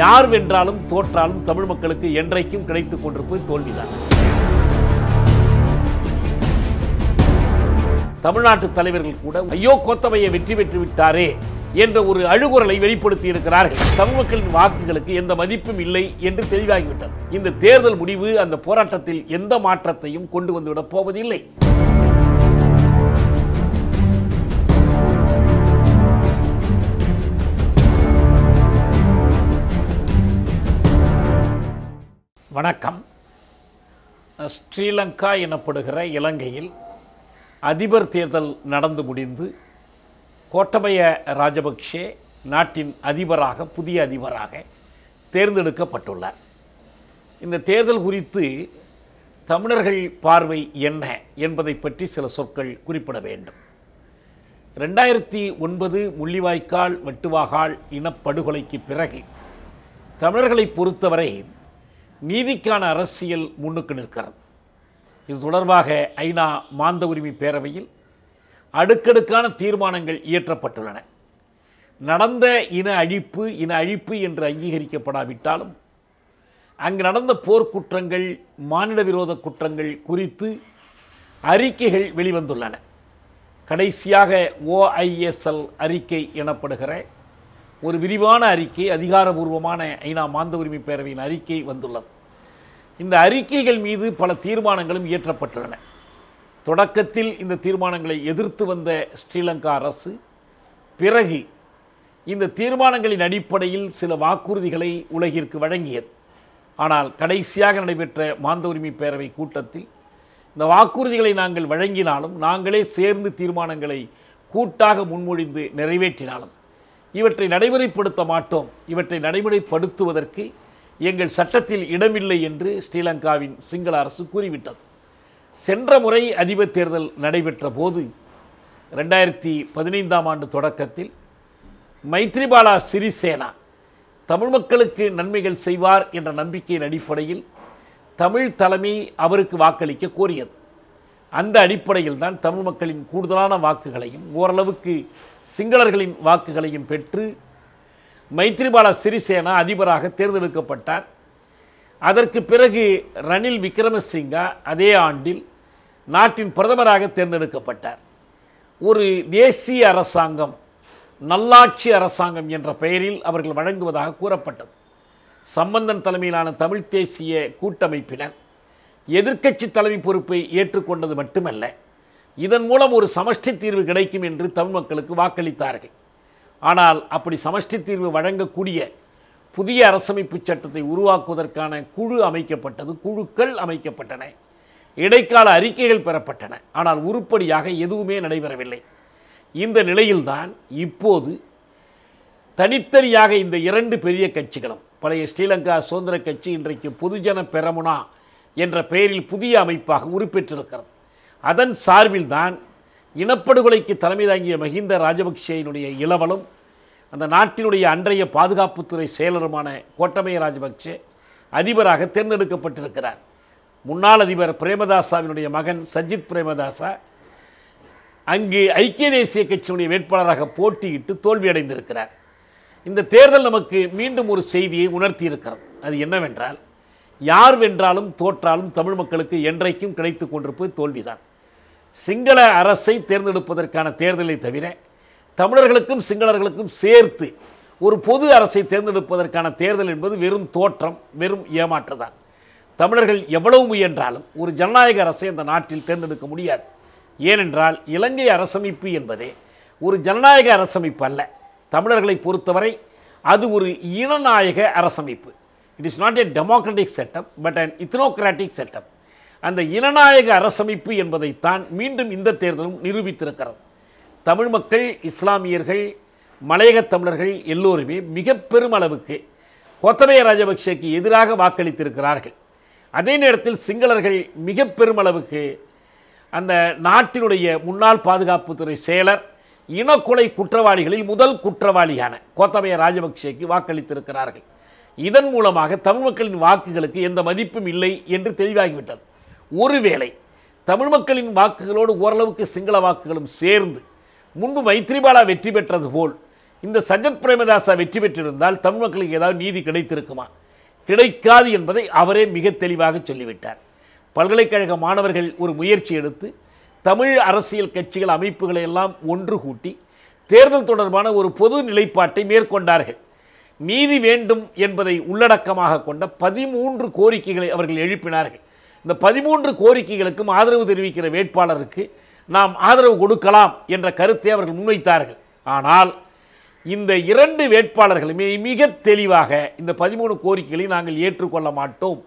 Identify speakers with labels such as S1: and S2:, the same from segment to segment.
S1: யார் வென்றாலும் தோற்றாலும் தமிழ் மக்களுக்கு என்றைக்கும் கிடைத்து கொண்டிருப்பது தோல்விதான் தமிழ்நாட்டு தலைவர்கள் கூட ஐயோ கோத்தமையை வெற்றி பெற்று விட்டாரே என்ற ஒரு அழுகுரலை வெளிப்படுத்தி இருக்கிறார்கள் தமிழ் மக்களின் வாக்குகளுக்கு எந்த மதிப்பும் இல்லை என்று தெளிவாகிவிட்டது இந்த தேர்தல் முடிவு அந்த போராட்டத்தில் எந்த மாற்றத்தையும் கொண்டு வந்துவிடப் போவதில்லை வணக்கம் ஸ்ரீலங்கா எனப்படுகிற இலங்கையில் அதிபர் தேர்தல் நடந்து முடிந்து கோட்டபய ராஜபக்சே நாட்டின் அதிபராக புதிய அதிபராக தேர்ந்தெடுக்கப்பட்டுள்ளார் இந்த தேர்தல் குறித்து தமிழர்கள் பார்வை என்ன என்பதை பற்றி சில சொற்கள் குறிப்பிட வேண்டும் ரெண்டாயிரத்தி ஒன்பது முள்ளிவாய்க்கால் வெட்டுவாகால் இனப்படுகொலைக்கு பிறகு தமிழர்களை பொறுத்தவரை நீதிக்கான அரசியல் முன்னுக்கு நிற்கிறது இது தொடர்பாக ஐநா மாந்த உரிமை பேரவையில் அடுக்கடுக்கான தீர்மானங்கள் இயற்றப்பட்டுள்ளன நடந்த இன அழிப்பு இன அழிப்பு என்று அங்கீகரிக்கப்படாவிட்டாலும் அங்கு நடந்த போர்க்குற்றங்கள் மாநில விரோத குற்றங்கள் குறித்து அறிக்கைகள் வெளிவந்துள்ளன கடைசியாக ஓஐஎஸ்எல் அறிக்கை எனப்படுகிற ஒரு விரிவான அறிக்கை அதிகாரபூர்வமான ஐநா மாந்த உரிமை பேரவையின் அறிக்கை வந்துள்ளது இந்த அறிக்கைகள் மீது பல தீர்மானங்களும் இயற்றப்பட்டுள்ளன தொடக்கத்தில் இந்த தீர்மானங்களை எதிர்த்து வந்த ஸ்ரீலங்கா அரசு பிறகு இந்த தீர்மானங்களின் அடிப்படையில் சில வாக்குறுதிகளை உலகிற்கு வழங்கியது ஆனால் கடைசியாக நடைபெற்ற மாந்த உரிமை பேரவை கூட்டத்தில் இந்த வாக்குறுதிகளை நாங்கள் வழங்கினாலும் நாங்களே சேர்ந்து தீர்மானங்களை கூட்டாக முன்மொழிந்து நிறைவேற்றினாலும் இவற்றை நடைமுறைப்படுத்த மாட்டோம் இவற்றை நடைமுறைப்படுத்துவதற்கு எங்கள் சட்டத்தில் இடமில்லை என்று ஸ்ரீலங்காவின் சிங்கள அரசு கூறிவிட்டது சென்ற முறை அதிபர் தேர்தல் நடைபெற்ற போது ரெண்டாயிரத்தி பதினைந்தாம் ஆண்டு தொடக்கத்தில் மைத்ரிபாலா சிறிசேனா தமிழ் மக்களுக்கு நன்மைகள் செய்வார் என்ற நம்பிக்கையின் அடிப்படையில் தமிழ் தலைமை அவருக்கு வாக்களிக்க கோரியது அந்த அடிப்படையில் தான் தமிழ் மக்களின் கூடுதலான வாக்குகளையும் ஓரளவுக்கு சிங்களர்களின் வாக்குகளையும் பெற்று மைத்ரிபால சிறிசேனா அதிபராக தேர்ந்தெடுக்கப்பட்டார் அதற்கு பிறகு ரணில் விக்ரமசிங்கா அதே ஆண்டில் நாட்டின் பிரதமராக தேர்ந்தெடுக்கப்பட்டார் ஒரு தேசிய அரசாங்கம் நல்லாட்சி அரசாங்கம் என்ற பெயரில் அவர்கள் வழங்குவதாக கூறப்பட்டது சம்பந்தன் தலைமையிலான தமிழ் தேசிய கூட்டமைப்பினர் எதிர்க்கட்சி தலைமை பொறுப்பை ஏற்றுக்கொண்டது மட்டுமல்ல இதன் மூலம் ஒரு சமஷ்டி தீர்வு கிடைக்கும் என்று தமிழ் மக்களுக்கு வாக்களித்தார்கள் ஆனால் அப்படி சமஷ்டி தீர்வு வழங்கக்கூடிய புதிய அரசமைப்பு சட்டத்தை உருவாக்குவதற்கான குழு அமைக்கப்பட்டது குழுக்கள் அமைக்கப்பட்டன இடைக்கால அறிக்கைகள் பெறப்பட்டன ஆனால் உருப்படியாக எதுவுமே நடைபெறவில்லை இந்த நிலையில்தான் இப்போது தனித்தனியாக இந்த இரண்டு பெரிய கட்சிகளும் பழைய ஸ்ரீலங்கா சுதந்திர கட்சி இன்றைக்கு பொதுஜன பெரமுனா என்ற பெயரில் புதிய அமைப்பாக உருப்பெற்றிருக்கிறது அதன் சார்பில்தான் இனப்படுகொலைக்கு தலைமை தாங்கிய மஹிந்த ராஜபக்சேயினுடைய இளவலும் அந்த நாட்டினுடைய அன்றைய பாதுகாப்புத்துறை செயலருமான கோட்டமய ராஜபக்சே அதிபராக தேர்ந்தெடுக்கப்பட்டிருக்கிறார் முன்னாள் அதிபர் பிரேமதாசாவினுடைய மகன் சஜித் பிரேமதாசா அங்கு ஐக்கிய தேசிய கட்சியினுடைய வேட்பாளராக போட்டியிட்டு தோல்வியடைந்திருக்கிறார் இந்த தேர்தல் நமக்கு மீண்டும் ஒரு செய்தியை உணர்த்தியிருக்கிறது அது என்னவென்றால் யார் வென்றாலும் தோற்றாலும் தமிழ் மக்களுக்கு என்றைக்கும் கிடைத்து கொண்டிருப்பது தோல்விதான் சிங்கள அரசை தேர்ந்தெடுப்பதற்கான தேர்தலை தவிர தமிழர்களுக்கும் சிங்களர்களுக்கும் சேர்த்து ஒரு பொது அரசை தேர்ந்தெடுப்பதற்கான தேர்தல் என்பது வெறும் தோற்றம் வெறும் ஏமாற்றுதான் தமிழர்கள் எவ்வளவு முயன்றாலும் ஒரு ஜனநாயக அரசை அந்த நாட்டில் தேர்ந்தெடுக்க முடியாது ஏனென்றால் இலங்கை அரசமைப்பு என்பதே ஒரு ஜனநாயக அரசமைப்பு அல்ல தமிழர்களை பொறுத்தவரை அது ஒரு இனநாயக அரசமைப்பு it is not a democratic setup but and ethnocratic setup அந்த இனநாயக அரசமைப்பு என்பதைத்தான் மீண்டும் இந்த தேர்தலும் நிரூபித்திருக்கிறது தமிழ் மக்கள் இஸ்லாமியர்கள் மலையக தமிழர்கள் எல்லோருமே மிக பெருமளவுக்கு கோத்தபய ராஜபக்சேக்கு எதிராக வாக்களித்திருக்கிறார்கள் அதே நேரத்தில் சிங்களர்கள் மிக பெருமளவுக்கு அந்த நாட்டினுடைய முன்னாள் பாதுகாப்புத்துறை செயலர் இனக்கொலை குற்றவாளிகளில் முதல் குற்றவாளியான கோத்தபய ராஜபக்சேக்கு வாக்களித்திருக்கிறார்கள் இதன் மூலமாக தமிழ் மக்களின் வாக்குகளுக்கு எந்த மதிப்பும் இல்லை என்று தெளிவாகிவிட்டது ஒருவேளை தமிழ் மக்களின் வாக்குகளோடு ஓரளவுக்கு சிங்கள வாக்குகளும் சேர்ந்து முன்பு மைத்ரிபாலா வெற்றி பெற்றது போல் இந்த சஜத் பிரேமதாசா வெற்றி பெற்றிருந்தால் தமிழ் மக்களுக்கு ஏதாவது நீதி கிடைத்திருக்குமா கிடைக்காது என்பதை அவரே மிக தெளிவாக சொல்லிவிட்டார் பல்கலைக்கழக மாணவர்கள் ஒரு முயற்சி எடுத்து தமிழ் அரசியல் கட்சிகள் அமைப்புகளை எல்லாம் ஒன்று கூட்டி தேர்தல் தொடர்பான ஒரு பொது நிலைப்பாட்டை மேற்கொண்டார்கள் நீதி வேண்டும் என்பதை உள்ளடக்கமாக கொண்ட பதிமூன்று கோரிக்கைகளை அவர்கள் எழுப்பினார்கள் இந்த பதிமூன்று கோரிக்கைகளுக்கும் ஆதரவு தெரிவிக்கிற வேட்பாளருக்கு நாம் ஆதரவு கொடுக்கலாம் என்ற கருத்தை அவர்கள் முன்வைத்தார்கள் ஆனால் இந்த இரண்டு வேட்பாளர்களுமே மிக தெளிவாக இந்த பதிமூணு கோரிக்கைகளை நாங்கள் ஏற்றுக்கொள்ள மாட்டோம்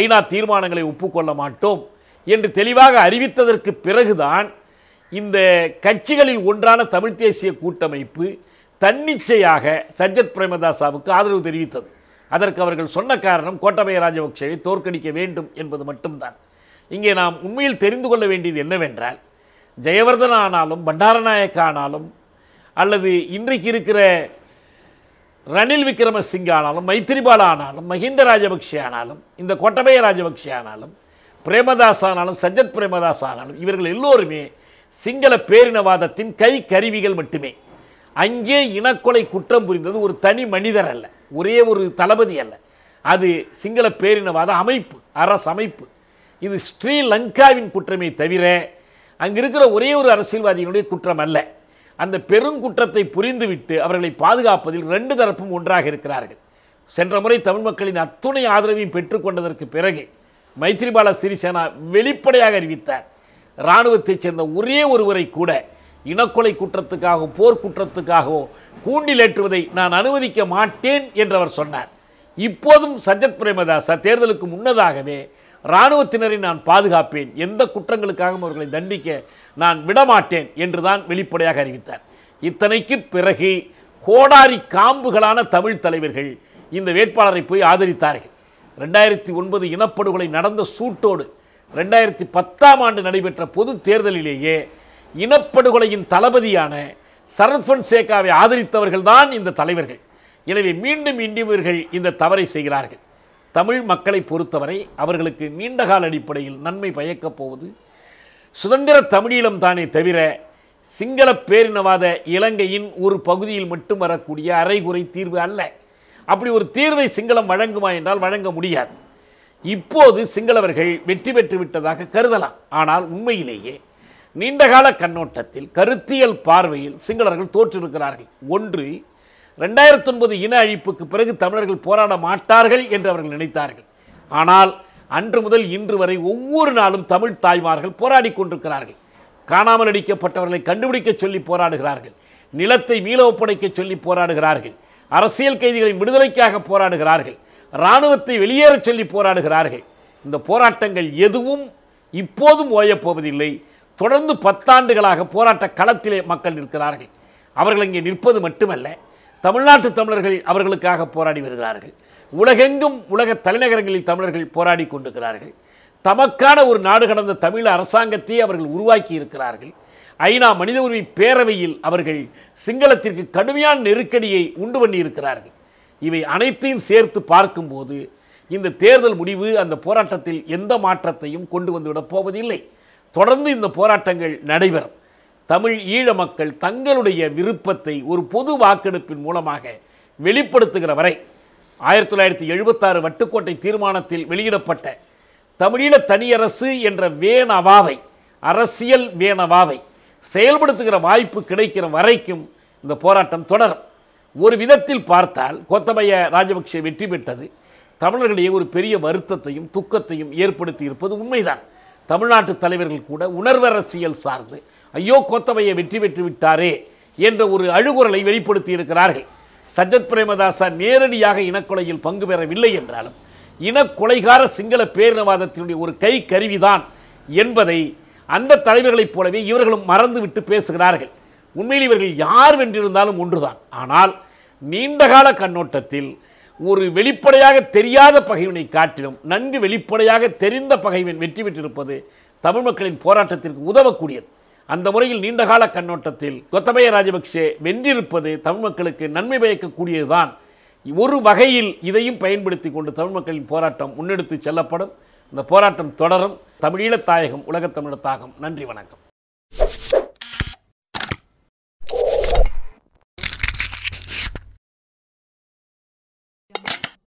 S1: ஐநா தீர்மானங்களை ஒப்புக்கொள்ள மாட்டோம் என்று தெளிவாக அறிவித்ததற்கு பிறகுதான் இந்த கட்சிகளில் ஒன்றான தமிழ்த் தேசிய கூட்டமைப்பு தன்னிச்சையாக சஜ்ஜத் பிரேமதாசாவுக்கு ஆதரவு தெரிவித்தது அதற்கு அவர்கள் சொன்ன காரணம் கோட்டபய ராஜபக்சேவை தோற்கடிக்க வேண்டும் என்பது மட்டும்தான் இங்கே நாம் உண்மையில் தெரிந்து கொள்ள வேண்டியது என்னவென்றால் ஜெயவர்தன் ஆனாலும் பண்டாரநாயக்க ஆனாலும் அல்லது இன்றைக்கு இருக்கிற ரணில் விக்ரமசிங் ஆனாலும் மைத்திரிபால ஆனாலும் மஹிந்த ராஜபக்ஷே ஆனாலும் இந்த கோட்டபய ராஜபக்ஷே ஆனாலும் பிரேமதாஸ் ஆனாலும் சஜத் பிரேமதாஸ் ஆனாலும் இவர்கள் எல்லோருமே சிங்கள பேரினவாதத்தின் கை கருவிகள் மட்டுமே அங்கே இனக்கொலை குற்றம் புரிந்தது ஒரு தனி மனிதர் அல்ல ஒரே ஒரு தளபதி அல்ல அது சிங்கள பேரினவாத அமைப்பு அரசு அமைப்பு இது ஸ்ரீலங்காவின் குற்றமே தவிர அங்கே இருக்கிற ஒரே ஒரு அரசியல்வாதியினுடைய குற்றம் அல்ல அந்த பெருங்குற்றத்தை புரிந்துவிட்டு அவர்களை பாதுகாப்பதில் ரெண்டு தரப்பும் ஒன்றாக இருக்கிறார்கள் சென்ற முறை தமிழ் மக்களின் அத்துணை ஆதரவையும் பெற்றுக்கொண்டதற்கு பிறகு மைத்ரிபால சிறிசேனா வெளிப்படையாக அறிவித்தார் இராணுவத்தைச் சேர்ந்த ஒரே ஒருவரை கூட இனக்கொலை குற்றத்துக்காகவும் கூண்டில் கூண்டிலேற்றுவதை நான் அனுமதிக்க மாட்டேன் என்றவர் சொன்னார் இப்போதும் சஜத் பிரேமதாசா தேர்தலுக்கு முன்னதாகவே இராணுவத்தினரை நான் பாதுகாப்பேன் எந்த குற்றங்களுக்காகவும் அவர்களை தண்டிக்க நான் விடமாட்டேன் என்று தான் வெளிப்படையாக அறிவித்தார் இத்தனைக்கு பிறகு கோடாரி காம்புகளான தமிழ் தலைவர்கள் இந்த வேட்பாளரை போய் ஆதரித்தார்கள் ரெண்டாயிரத்தி ஒன்பது இனப்படுகொலை நடந்த சூட்டோடு ரெண்டாயிரத்தி பத்தாம் ஆண்டு நடைபெற்ற பொது தேர்தலிலேயே இனப்படுகொலையின் தளபதியான சரத்வன் சேகாவை ஆதரித்தவர்கள் தான் இந்த தலைவர்கள் எனவே மீண்டும் இந்தியவர்கள் இந்த தவறை செய்கிறார்கள் தமிழ் மக்களை பொறுத்தவரை அவர்களுக்கு நீண்டகால அடிப்படையில் நன்மை பயக்கப் போவது சுதந்திர தமிழீழம் தானே தவிர சிங்கள பேரினவாத இலங்கையின் ஒரு பகுதியில் மட்டும் வரக்கூடிய அரைகுறை தீர்வு அல்ல அப்படி ஒரு தீர்வை சிங்களம் வழங்குமா என்றால் வழங்க முடியாது இப்போது சிங்களவர்கள் வெற்றி பெற்று விட்டதாக கருதலாம் ஆனால் உண்மையிலேயே நீண்டகால கண்ணோட்டத்தில் கருத்தியல் பார்வையில் சிங்களர்கள் தோற்றிருக்கிறார்கள் ஒன்று ரெண்டாயிரத்தி ஒன்பது இன அழிப்புக்கு பிறகு தமிழர்கள் போராட மாட்டார்கள் என்று அவர்கள் நினைத்தார்கள் ஆனால் அன்று முதல் இன்று வரை ஒவ்வொரு நாளும் தமிழ் தாய்மார்கள் போராடி கொண்டிருக்கிறார்கள் காணாமல் அடிக்கப்பட்டவர்களை கண்டுபிடிக்க சொல்லி போராடுகிறார்கள் நிலத்தை மீள ஒப்படைக்க சொல்லி போராடுகிறார்கள் அரசியல் கைதிகளின் விடுதலைக்காக போராடுகிறார்கள் இராணுவத்தை வெளியேற சொல்லி போராடுகிறார்கள் இந்த போராட்டங்கள் எதுவும் இப்போதும் ஓயப்போவதில்லை தொடர்ந்து பத்தாண்டுகளாக போராட்ட களத்திலே மக்கள் நிற்கிறார்கள் அவர்கள் இங்கே நிற்பது மட்டுமல்ல தமிழ்நாட்டு தமிழர்கள் அவர்களுக்காக போராடி வருகிறார்கள் உலகெங்கும் உலக தலைநகரங்களில் தமிழர்கள் போராடி கொண்டிருக்கிறார்கள் தமக்கான ஒரு நாடு கடந்த தமிழ் அரசாங்கத்தையே அவர்கள் உருவாக்கி இருக்கிறார்கள் ஐநா மனித உரிமை பேரவையில் அவர்கள் சிங்களத்திற்கு கடுமையான நெருக்கடியை உண்டு பண்ணி இருக்கிறார்கள் இவை அனைத்தையும் சேர்த்து பார்க்கும்போது இந்த தேர்தல் முடிவு அந்த போராட்டத்தில் எந்த மாற்றத்தையும் கொண்டு வந்துவிடப் போவதில்லை தொடர்ந்து இந்த போராட்டங்கள் நடைபெறும் தமிழ் ஈழ மக்கள் தங்களுடைய விருப்பத்தை ஒரு பொது வாக்கெடுப்பின் மூலமாக வெளிப்படுத்துகிற வரை ஆயிரத்தி தொள்ளாயிரத்தி எழுபத்தாறு வட்டுக்கோட்டை தீர்மானத்தில் வெளியிடப்பட்ட தமிழீழ தனியரசு என்ற வேணவாவை அரசியல் வேணவாவை செயல்படுத்துகிற வாய்ப்பு கிடைக்கிற வரைக்கும் இந்த போராட்டம் தொடரும் ஒரு விதத்தில் பார்த்தால் கோத்தபய ராஜபக்சே வெற்றி பெற்றது தமிழர்களிடையே ஒரு பெரிய வருத்தத்தையும் துக்கத்தையும் ஏற்படுத்தி இருப்பது உண்மைதான் தமிழ்நாட்டு தலைவர்கள் கூட உணர்வரசியல் சார்ந்து ஐயோ கோத்தவையை வெற்றி பெற்று விட்டாரே என்ற ஒரு அழுகுரலை வெளிப்படுத்தி இருக்கிறார்கள் சஜத் பிரேமதாசா நேரடியாக இனக்கொலையில் பங்கு பெறவில்லை என்றாலும் இனக்கொலைகார சிங்கள பேரினவாதத்தினுடைய ஒரு கை கருவிதான் என்பதை அந்த தலைவர்களைப் போலவே இவர்களும் மறந்துவிட்டு பேசுகிறார்கள் உண்மையில் இவர்கள் யார் வென்றிருந்தாலும் ஒன்றுதான் ஆனால் நீண்டகால கண்ணோட்டத்தில் ஒரு வெளிப்படையாக தெரியாத பகைவினை காட்டிலும் நன்கு வெளிப்படையாக தெரிந்த பகைவன் வெற்றி பெற்றிருப்பது தமிழ் மக்களின் போராட்டத்திற்கு உதவக்கூடியது அந்த முறையில் நீண்டகால கண்ணோட்டத்தில் கொத்தபய ராஜபக்சே வென்றிருப்பது தமிழ் மக்களுக்கு நன்மை பயக்கக்கூடியதுதான் ஒரு வகையில் இதையும் பயன்படுத்தி கொண்டு தமிழ் மக்களின் போராட்டம் முன்னெடுத்து செல்லப்படும் இந்த போராட்டம் தொடரும் தமிழீழ தாயகம் உலகத்தமிழ தாயகம் நன்றி வணக்கம்